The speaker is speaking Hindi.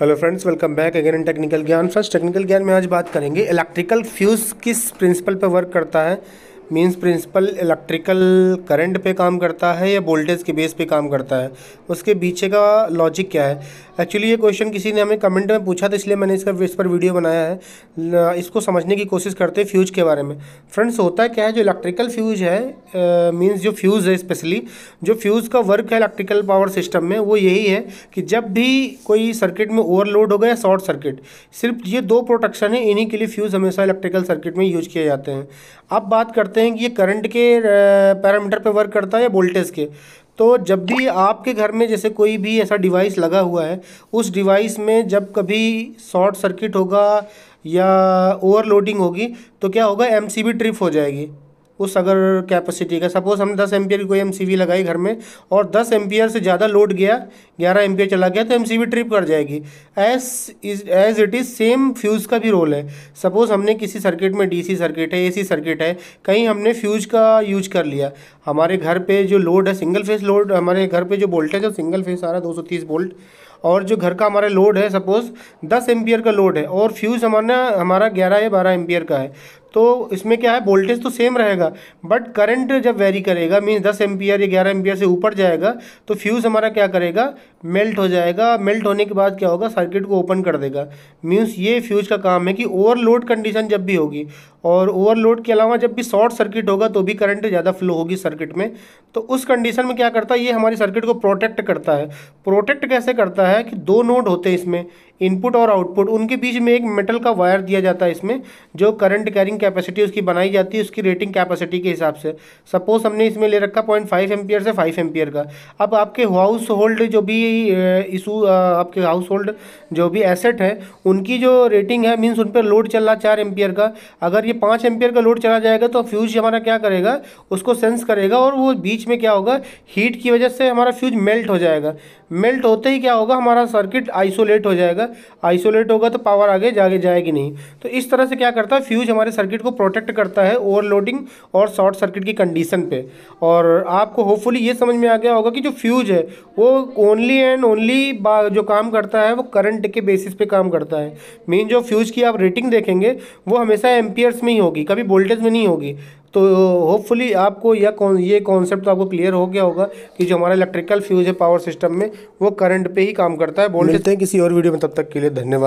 hello friends welcome back again in technical Gyan first technical Gyan में आज बात करेंगे इलेक्ट्रिकल फ्यूज़ किस प्रिंसिपल पर वर्क करता है मींस प्रिंसिपल इलेक्ट्रिकल करंट पे काम करता है या वोल्टेज के बेस पे काम करता है उसके पीछे का लॉजिक क्या है एक्चुअली ये क्वेश्चन किसी ने हमें कमेंट में पूछा था इसलिए मैंने इसका इस पर वीडियो बनाया है इसको समझने की कोशिश करते हैं फ्यूज के बारे में फ्रेंड्स होता क्या है जो इलेक्ट्रिकल फ्यूज है मीन्स जो फ्यूज़ है स्पेशली जो फ्यूज़ का वर्क है इलेक्ट्रिकल पावर सिस्टम में वो यही है कि जब भी कोई सर्किट में ओवरलोड हो गया शॉर्ट सर्किट सिर्फ ये दो प्रोटेक्शन है इन्हीं के लिए फ्यूज़ हमेशा इलेक्ट्रिकल सर्किट में यूज किए जाते हैं अब बात करते करते हैं कि ये करंट के पैरामीटर पे वर्क करता है या वोल्टेज के तो जब भी आपके घर में जैसे कोई भी ऐसा डिवाइस लगा हुआ है उस डिवाइस में जब कभी शॉर्ट सर्किट होगा या ओवरलोडिंग होगी तो क्या होगा एम ट्रिप हो जाएगी उस अगर कैपेसिटी का सपोज़ हमने दस एम्पियर की कोई एम लगाई घर में और दस एम्पियर से ज़्यादा लोड गया ग्यारह एम्पियर चला गया तो एम ट्रिप कर जाएगी as is as it is same fuse का भी रोल है सपोज़ हमने किसी सर्किट में डीसी सर्किट है एसी सर्किट है कहीं हमने फ्यूज़ का यूज कर लिया हमारे घर पर जो लोड है सिंगल फेस लोड हमारे घर पर जो वोल्टेज है सिंगल फेस आ रहा है दो सौ तीस वोल्ट और जो घर का हमारा लोड है सपोज़ दस एम्पियर का लोड है और फ्यूज़ हमारा हमारा ग्यारह या बारह एम्पियर का है तो इसमें क्या है वोल्टेज तो सेम रहेगा बट करंट जब वेरी करेगा मीन्स दस एम्पियर या ग्यारह एम्पियर से ऊपर जाएगा तो फ्यूज़ हमारा क्या करेगा मेल्ट हो जाएगा मेल्ट होने के बाद क्या होगा सर्किट को ओपन कर देगा मीन्स ये फ्यूज़ का काम है कि ओवरलोड कंडीशन जब भी होगी और ओवरलोड के अलावा जब भी शॉर्ट सर्किट होगा तो भी करंट ज़्यादा फ्लो होगी सर्किट में तो उस कंडीशन में क्या करता है ये हमारी सर्किट को प्रोटेक्ट करता है प्रोटेक्ट कैसे करता है कि दो नोड होते हैं इसमें इनपुट और आउटपुट उनके बीच में एक मेटल का वायर दिया जाता है इसमें जो करंट कैरिंग कैपेसिटी उसकी बनाई जाती है उसकी रेटिंग कैपेसिटी के हिसाब से सपोज हमने इसमें ले रखा पॉइंट फाइव एम्पियर से फाइव एम्पियर का अब आपके हाउस होल्ड जो भी इशू आपके हाउस होल्ड जो भी एसेट है उनकी जो रेटिंग है मीन्स उन पर लोड चल रहा चार एम्पियर का अगर ये पाँच एम्पियर का लोड चला जाएगा तो फ्यूज हमारा क्या करेगा उसको सेंस करेगा और वो बीच में क्या होगा हीट की वजह से हमारा फ्यूज मेल्ट हो जाएगा मेल्ट होते ही क्या होगा हमारा सर्किट आइसोलेट हो जाएगा आइसोलेट होगा तो पावर आगे जागे जाएगी नहीं तो इस तरह से क्या करता है फ्यूज हमारे सर्किट को प्रोटेक्ट करता है ओवरलोडिंग और शॉर्ट सर्किट की कंडीशन पे और आपको होपफुली ये समझ में आ गया होगा कि जो फ्यूज है वो ओनली एंड ओनली जो काम करता है वो करंट के बेसिस पे काम करता है मेन जो फ्यूज की आप रेटिंग देखेंगे वो हमेशा एम्पियर्स में ही होगी कभी वोल्टेज में नहीं होगी तो होपफुली आपको यह कौन ये कॉन्सेप्ट तो आपको क्लियर हो गया होगा कि जो हमारा इलेक्ट्रिकल फ्यूज है पावर सिस्टम में वो करंट पे ही काम करता है बोलते हैं किसी और वीडियो में तब तक के लिए धन्यवाद